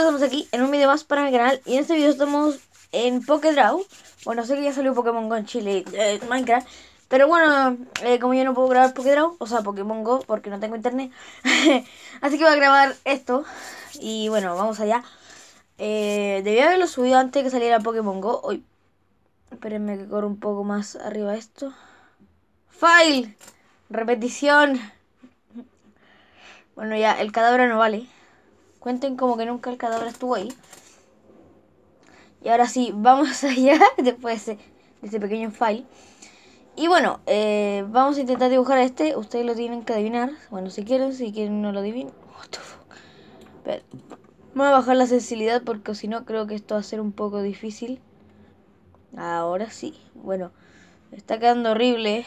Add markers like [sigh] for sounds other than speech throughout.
estamos aquí en un video más para el canal Y en este video estamos en Draw Bueno, sé que ya salió Pokémon Go en Chile, eh, Minecraft Pero bueno, eh, como yo no puedo grabar Draw o sea Pokémon Go Porque no tengo internet [laughs] Así que voy a grabar esto Y bueno, vamos allá eh, Debía haberlo subido antes que saliera Pokémon Go Uy Espérenme que corro un poco más arriba esto File Repetición Bueno ya, el cadáver no vale Cuenten como que nunca el cadáver estuvo ahí. Y ahora sí, [laughs] vamos allá [laughs] después de este pequeño file. Y bueno, eh, vamos a intentar dibujar a este. Ustedes lo tienen que adivinar. Bueno, si quieren, si quieren no lo adivinen. [laughs] Voy a bajar la sensibilidad porque si no creo que esto va a ser un poco difícil. Ahora sí. Bueno, está quedando horrible.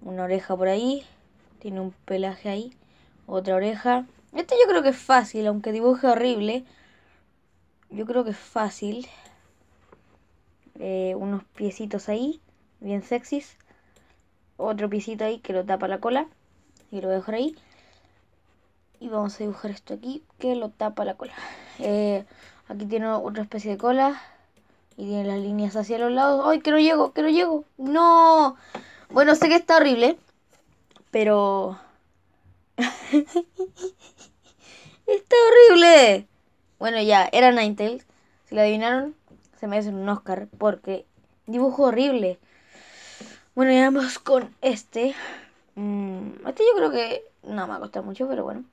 Una oreja por ahí. Tiene un pelaje ahí. Otra oreja. Este yo creo que es fácil, aunque dibuje horrible. Yo creo que es fácil. Eh, unos piecitos ahí, bien sexys. Otro piecito ahí que lo tapa la cola. Y lo voy a dejar ahí. Y vamos a dibujar esto aquí, que lo tapa la cola. Eh, aquí tiene otra especie de cola. Y tiene las líneas hacia los lados. ¡Ay, que no llego! ¡Que no llego! ¡No! Bueno, sé que está horrible. Pero [laughs] Está horrible. Bueno, ya, era Ninetales. Si lo adivinaron, se merecen un Oscar porque dibujo horrible. Bueno, ya vamos con este. Mm, este yo creo que no me ha costado mucho, pero bueno.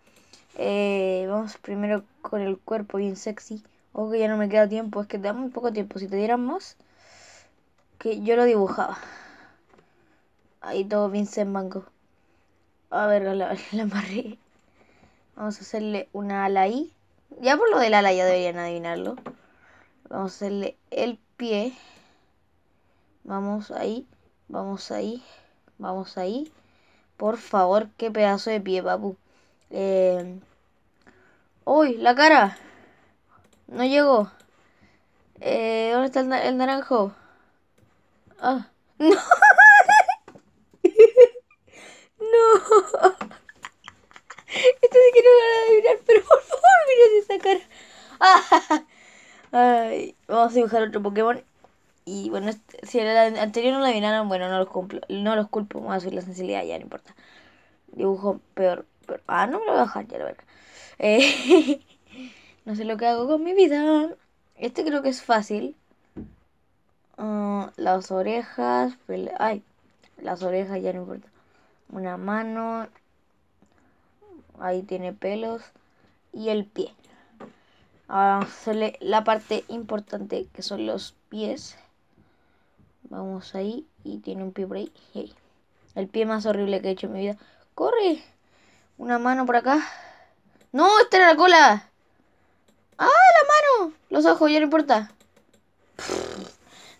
Eh, vamos primero con el cuerpo bien sexy. Ojo que ya no me queda tiempo, es que te da muy poco tiempo. Si te diéramos que yo lo dibujaba. Ahí todo Vincent banco. A ver, la, la [laughs] Vamos a hacerle una ala ahí. Ya por lo del ala ya deberían adivinarlo. Vamos a hacerle el pie. Vamos ahí. Vamos ahí. Vamos ahí. Por favor, qué pedazo de pie, papu. Eh... ¡Uy! ¡La cara! No llegó. Eh, ¿Dónde está el, naranjo? Ah. [laughs] ¡No! [laughs] Esto sí que no lo van a adivinar, pero por favor, mira esa cara. [laughs] ay, vamos a dibujar otro Pokémon. Y bueno, si este, si el anterior no lo adivinaron, bueno, no los, cumplo, no los culpo. Vamos a subir la sensibilidad, ya no importa. Dibujo peor, Ah, no me lo voy a dejar, ya lo verdad eh, [laughs] no sé lo que hago con mi vida. Este creo que es fácil. Ah, las orejas. Ay, las orejas ya no importa una mano, ahí tiene pelos y el pie. Ahora vamos a hacerle la parte importante que son los pies. Vamos ahí y tiene un pie por ahí. El pie más horrible que he hecho en mi vida. ¡Corre! Una mano por acá. ¡No! ¡Está en la cola! ¡Ah! ¡La mano! Los ojos, ya no importa.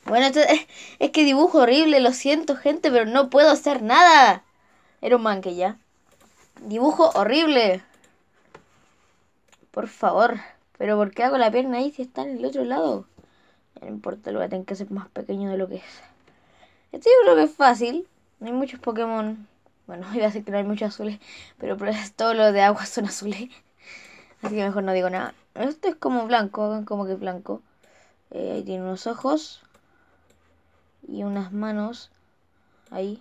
Bueno, este, es que dibujo horrible, lo siento gente, pero no puedo hacer nada. Era un manque ya. Dibujo horrible. Por favor. Pero ¿por qué hago la pierna ahí si está en el otro lado? No importa, lo voy a tener que hacer más pequeño de lo que es. Este yo creo que es fácil. No hay muchos Pokémon. Bueno, [laughs] iba a decir que no hay muchos azules. Pero, todo todos los de agua son azules. [laughs] Así que mejor no digo nada. Esto es como blanco, hagan como que blanco. Eh, ahí tiene unos ojos. Y unas manos. Ahí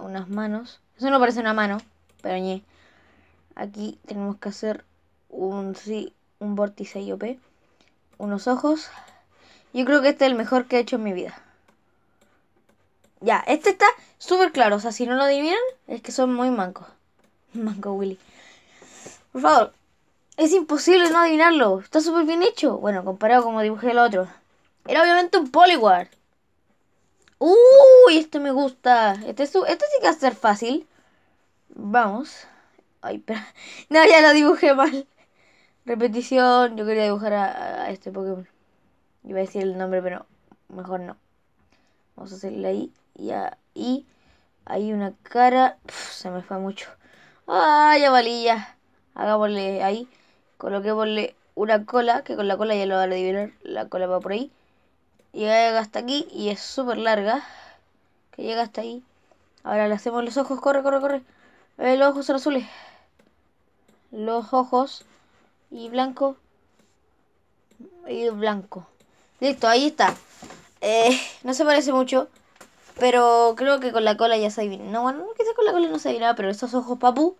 unas manos. Eso no parece una mano, pero ñe. Aquí tenemos que hacer un, sí, un vórtice IOP. Unos ojos. Yo creo que este es el mejor que he hecho en mi vida. Ya, este está súper claro. O sea, si no lo adivinan, es que son muy mancos. [laughs] Manco Willy. Por favor, es imposible no adivinarlo. Está súper bien hecho. Bueno, comparado como dibujé el otro. Era obviamente un Polyward. Uy, este me gusta. Este, este sí que va a ser fácil. Vamos. Ay, espera. [laughs] No, ya lo dibujé mal. Repetición. Yo quería dibujar a, este Pokémon. Iba a decir el nombre, pero mejor no. Vamos a hacerle ahí. Y ahí. hay una cara. se me fue mucho. Ay, ya valía. Hagámosle ahí. Coloquémosle una cola. Que con la cola ya lo va a adivinar. La cola va por ahí llega hasta aquí y es súper larga. Que llega hasta ahí. Ahora le hacemos los ojos. Corre, corre, corre. Eh, los ojos son azules. Los ojos. Y blanco. Y blanco. Listo, ahí está. Eh, [laughs] no se parece mucho. Pero creo que con la cola ya se adivina No, bueno, quizás con la cola no se adivina pero esos ojos, papu.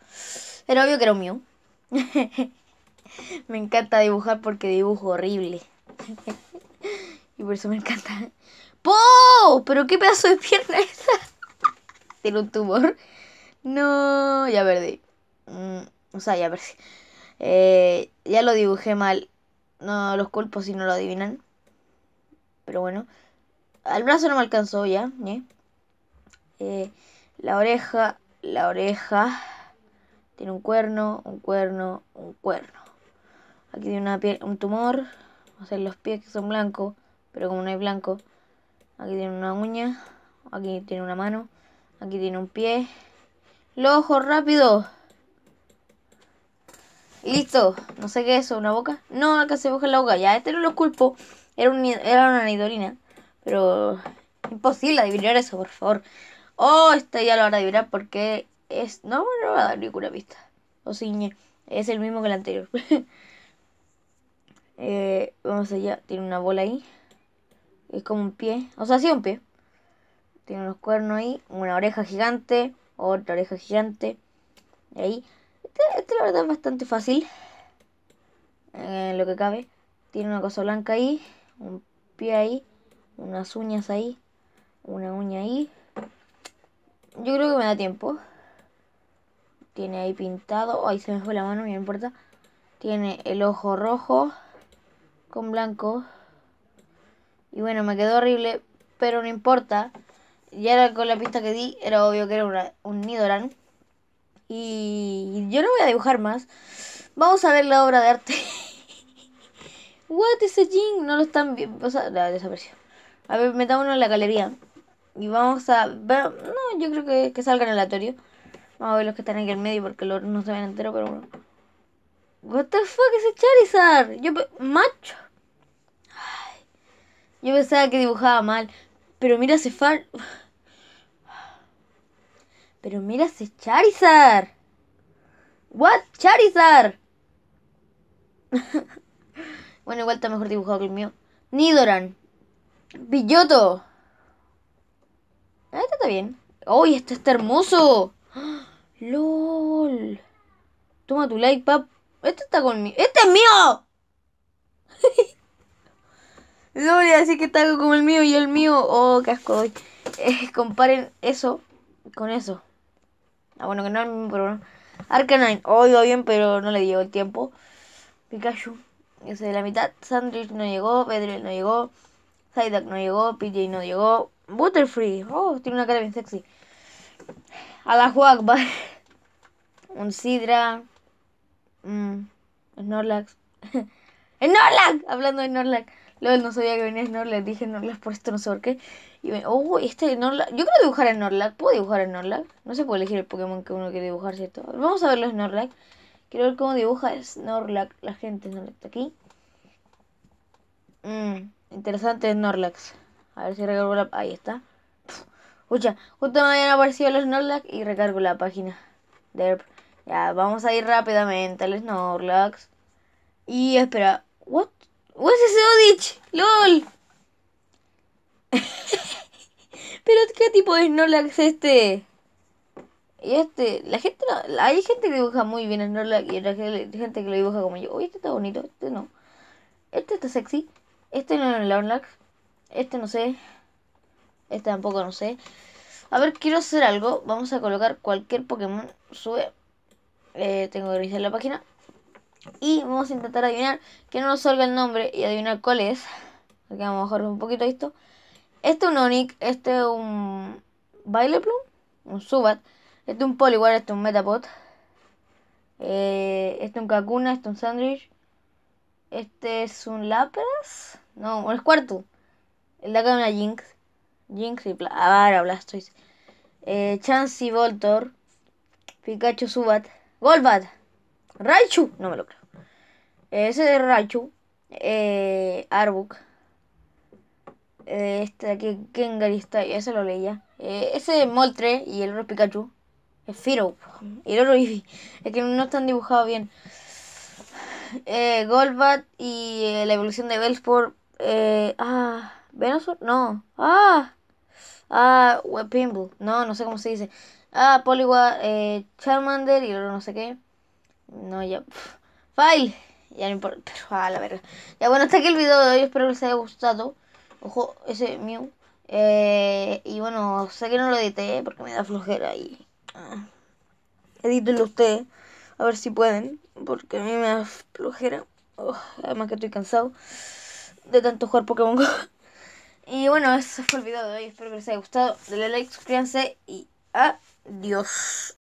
Era obvio que era un mío. [laughs] Me encanta dibujar porque dibujo horrible. [laughs] por eso me encanta. [laughs] ¿Pero qué pedazo de pierna es esa? [laughs] Tiene un tumor. No, ya perdí. Mm, o sea, ya perdí. Eh, ya lo dibujé mal. No los culpo si no lo adivinan. Pero bueno. Al brazo no me alcanzó ya. ¿eh? Eh, la oreja. La oreja. Tiene un cuerno, un cuerno, un cuerno. Aquí tiene una piel, un tumor. O sea, los pies que son blancos pero como no hay blanco, aquí tiene una uña, aquí tiene una mano, aquí tiene un pie. Los ojos, rápido. Listo, no sé qué es eso, una boca. No, acá se busca la boca, ya, este no lo culpo. Era, era una nidorina, pero imposible adivinar eso, por favor. Oh, esta ya lo hora a adivinar porque es. No, no va a dar ninguna pista. O ciñe, es el mismo que el anterior. [laughs] Eh, vamos allá, tiene una bola ahí es como un pie, o sea, sí, un pie. Tiene unos cuernos ahí, una oreja gigante, otra oreja gigante. ahí, este, este, la verdad es bastante fácil. Eh, lo que cabe. Tiene una cosa blanca ahí, un pie ahí, unas uñas ahí, una uña ahí. Yo creo que me da tiempo. Tiene ahí pintado. ahí se me fue la mano, no importa. Tiene el ojo rojo con blanco. Y bueno, me quedó horrible, pero no importa. Ya era con la pista que di, era obvio que era un Nidoran. Y yo no voy a dibujar más. Vamos a ver la obra de arte. [laughs] What is a Jing? No lo están viendo. O desapareció. A ver, metámonos en la galería. Y vamos a ver. No, yo creo que, que salga en aleatorio. Vamos a ver los que están aquí en medio porque no se ven entero, pero bueno. What the fuck es Charizard? Yo macho. Yo pensaba que dibujaba mal. Pero mira ese far... Pero mira ese Charizard. What? Charizard. [laughs] bueno, igual está mejor dibujado que el mío. Nidoran. Pilloto. Ah, este está bien. ¡Uy, este está hermoso! [gasps] ¡Lol! Toma tu like, pap. Este está conmigo. ¡Este es mío! [laughs] No voy a decir que está como el mío y el mío. Oh, casco asco Eh, comparen eso con eso. Ah, bueno, que no es el mismo, pero Arcanine, oh, iba bien, pero no le llegó el tiempo. Pikachu, ese de la mitad. Sandridge no llegó, Pedro no llegó. Psyduck no llegó, PJ no llegó. Butterfree, oh, tiene una cara bien sexy. la va. [laughs] Un Sidra. Mm, Snorlax. [laughs] ¡Snorlax! Hablando de Snorlax él no sabía que venía Snorlax, dije Snorlax por esto, no sé por qué. Y oh, este Snorlax, yo quiero dibujar a Snorlax, ¿puedo dibujar a Snorlax? No se puede elegir el Pokémon que uno quiere dibujar, ¿cierto? Vamos a ver los Snorlax. Quiero ver cómo dibuja Snorlax la gente, Snorlax está aquí. Mmm, interesante Snorlax. A ver si recargo la... Ahí está. Escucha, justo me habían aparecido los Snorlax y recargo la página. Derp. Ya, vamos a ir rápidamente al Snorlax. Y espera, ¿what? ese Odich! ¡Lol! [laughs] Pero, ¿qué tipo de Snorlax es este? Y este, la gente no, hay gente que dibuja muy bien Snorlax y hay gente que lo dibuja como yo. Uy, este está bonito, este no. Este está sexy. Este no es el Snorlax. Este no sé. Este tampoco no sé. A ver, quiero hacer algo. Vamos a colocar cualquier Pokémon. Sube. Eh, tengo que revisar la página. Y vamos a intentar adivinar que no nos salga el nombre y adivinar cuál es. Aquí vamos a bajar un poquito esto. Este es un Onic, este es un Baileplum, un Subat, este es un Poliwar, este es un Metapod, eh, este es un Kakuna, este es un Sandwich, este es un Lapras, no, un Squirtle, el de acá es una Jinx, Jinx y Ahora Blastoise, eh, Chansey, Voltor, Pikachu, Subat, Golbat. Raichu, no me lo creo. Ese de Raichu, eh, este de aquí, Ya se lo leía. Eh, ese de Moltre y el otro Pikachu, es y el otro Eevee, es que no están dibujados bien. Eh, Golbat y eh, la evolución de Bellsport. Eh, ah, Venusaur, no. Ah, ah, no, no sé cómo se dice. Ah, Poliwag, eh, Charmander y no sé qué. No, ya. File. Ya no importa. Pero a ah, la verdad! Ya bueno, hasta aquí el video de hoy. Espero que les haya gustado. Ojo, ese mío eh, y bueno, sé que no lo edité porque me da flojera y. Ah, edítenlo ustedes. A ver si pueden. Porque a mí me da flojera. Oh, además que estoy cansado de tanto jugar Pokémon [laughs] y bueno, eso fue el video de hoy. Espero que les haya gustado. Denle like, suscríbanse y adiós.